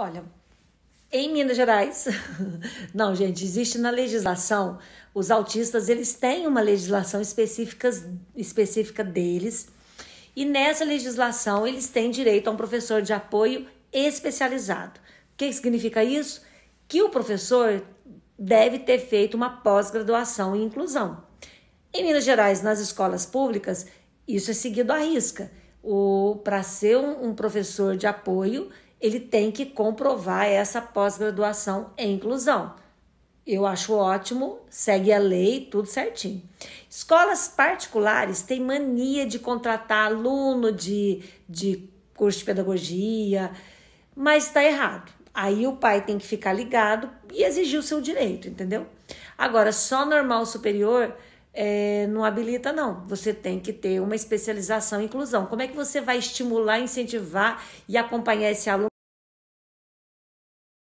Olha, em Minas Gerais, não, gente, existe na legislação, os autistas, eles têm uma legislação específica, específica deles, e nessa legislação eles têm direito a um professor de apoio especializado. O que significa isso? Que o professor deve ter feito uma pós-graduação em inclusão. Em Minas Gerais, nas escolas públicas, isso é seguido à risca. Para ser um, um professor de apoio, ele tem que comprovar essa pós-graduação em inclusão. Eu acho ótimo, segue a lei, tudo certinho. Escolas particulares têm mania de contratar aluno de, de curso de pedagogia, mas está errado. Aí o pai tem que ficar ligado e exigir o seu direito, entendeu? Agora, só normal superior é, não habilita, não. Você tem que ter uma especialização em inclusão. Como é que você vai estimular, incentivar e acompanhar esse aluno?